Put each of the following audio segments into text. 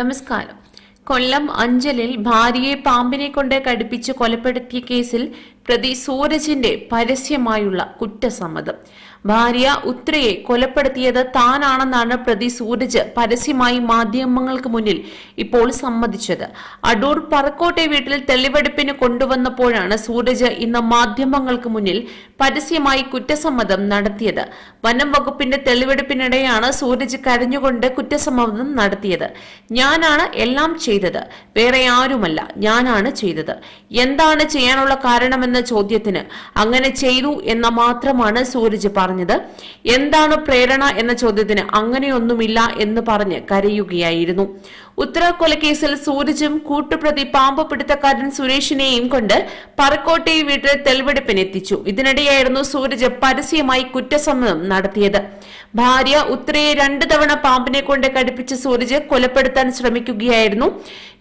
നമസ്കാരം കൊല്ലം അഞ്ചലിൽ ഭാര്യയെ പാമ്പിനെ കൊണ്ട് കടുപ്പിച്ച് കൊലപ്പെടുത്തിയ കേസിൽ പ്രതി സൂരജിന്റെ പരസ്യമായുള്ള കുറ്റസമ്മതം ഭാര്യ ഉത്രയെ കൊലപ്പെടുത്തിയത് താനാണെന്നാണ് പ്രതി സൂരജ് പരസ്യമായി മാധ്യമങ്ങൾക്ക് മുന്നിൽ ഇപ്പോൾ സമ്മതിച്ചത് അടൂർ പറക്കോട്ടെ വീട്ടിൽ തെളിവെടുപ്പിന് കൊണ്ടുവന്നപ്പോഴാണ് സൂരജ് ഇന്ന് മാധ്യമങ്ങൾക്ക് മുന്നിൽ പരസ്യമായി കുറ്റസമ്മതം നടത്തിയത് വനം വകുപ്പിന്റെ തെളിവെടുപ്പിനിടെയാണ് സൂരജ് കരഞ്ഞുകൊണ്ട് കുറ്റസമ്മതം നടത്തിയത് ഞാനാണ് എല്ലാം ചെയ്തത് വേറെ ആരുമല്ല ഞാനാണ് ചെയ്തത് എന്താണ് ചെയ്യാനുള്ള കാരണമെന്ന് എന്ന ചോദ്യത്തിന് അങ്ങനെ ചെയ്തു എന്ന മാത്രമാണ് സൂരജ് പറഞ്ഞത് എന്താണ് പ്രേരണ എന്ന ചോദ്യത്തിന് അങ്ങനെയൊന്നുമില്ല എന്ന് പറഞ്ഞ് കരയുകയായിരുന്നു ഉത്തര കൊലക്കേസിൽ സൂരജും കൂട്ടുപ്രതി പാമ്പ് പിടുത്തക്കാരൻ സുരേഷിനെയും കൊണ്ട് പറക്കോട്ടെ വീട്ടിൽ തെളിവെടുപ്പിനെത്തിച്ചു ഇതിനിടെയായിരുന്നു സൂരജ് പരസ്യമായി കുറ്റസമ്മതം നടത്തിയത് ഭാര്യ ഉത്തരയെ രണ്ടു തവണ പാമ്പിനെ കൊണ്ട് കടുപ്പിച്ച് സൂരജ് കൊലപ്പെടുത്താൻ ശ്രമിക്കുകയായിരുന്നു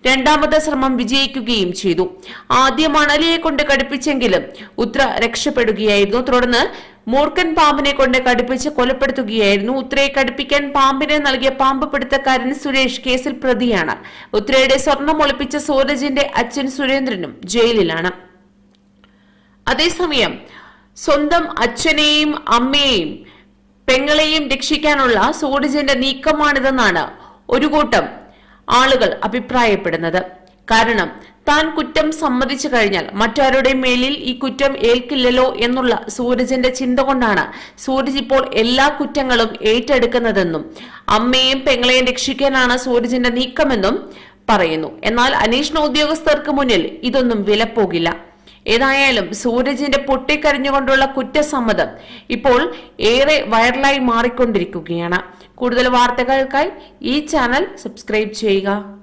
രണ്ടാമത്തെ ശ്രമം വിജയിക്കുകയും ചെയ്തു ആദ്യം അണലിയെ കൊണ്ട് കടുപ്പിച്ചെങ്കിലും ഉത്ര രക്ഷപ്പെടുകയായിരുന്നു തുടർന്ന് മൂർക്കൻ പാമ്പിനെ കൊണ്ട് കടുപ്പിച്ച് കൊലപ്പെടുത്തുകയായിരുന്നു ഉത്രയെ കടുപ്പിക്കാൻ പാമ്പിനെ നൽകിയ പാമ്പ് പിടുത്തക്കാരൻ സുരേഷ് കേസിൽ പ്രതിയാണ് ഉത്രയുടെ സ്വർണം ഒളിപ്പിച്ച സൂരജിന്റെ അച്ഛൻ സുരേന്ദ്രനും ജയിലിലാണ് അതേസമയം സ്വന്തം അച്ഛനെയും അമ്മയെയും പെങ്ങളെയും രക്ഷിക്കാനുള്ള സൂരജിന്റെ നീക്കമാണിതെന്നാണ് ഒരു കൂട്ടം ആളുകൾ അഭിപ്രായപ്പെടുന്നത് കാരണം താൻ കുറ്റം സമ്മതിച്ചു കഴിഞ്ഞാൽ മറ്റാരുടെ മേലിൽ ഈ കുറ്റം ഏൽക്കില്ലല്ലോ എന്നുള്ള സൂരജിന്റെ ചിന്ത കൊണ്ടാണ് സൂരജ് ഇപ്പോൾ എല്ലാ കുറ്റങ്ങളും ഏറ്റെടുക്കുന്നതെന്നും അമ്മയെയും പെങ്ങളെയും രക്ഷിക്കാനാണ് സൂരജിന്റെ നീക്കമെന്നും പറയുന്നു എന്നാൽ അന്വേഷണ ഉദ്യോഗസ്ഥർക്ക് മുന്നിൽ ഇതൊന്നും വിലപ്പോകില്ല ഏതായാലും സൂരജിന്റെ പൊട്ടിക്കരിഞ്ഞുകൊണ്ടുള്ള കുറ്റസമ്മതം ഇപ്പോൾ ഏറെ വൈറലായി മാറിക്കൊണ്ടിരിക്കുകയാണ് കൂടുതൽ വാർത്തകൾക്കായി ഈ ചാനൽ സബ്സ്ക്രൈബ് ചെയ്യുക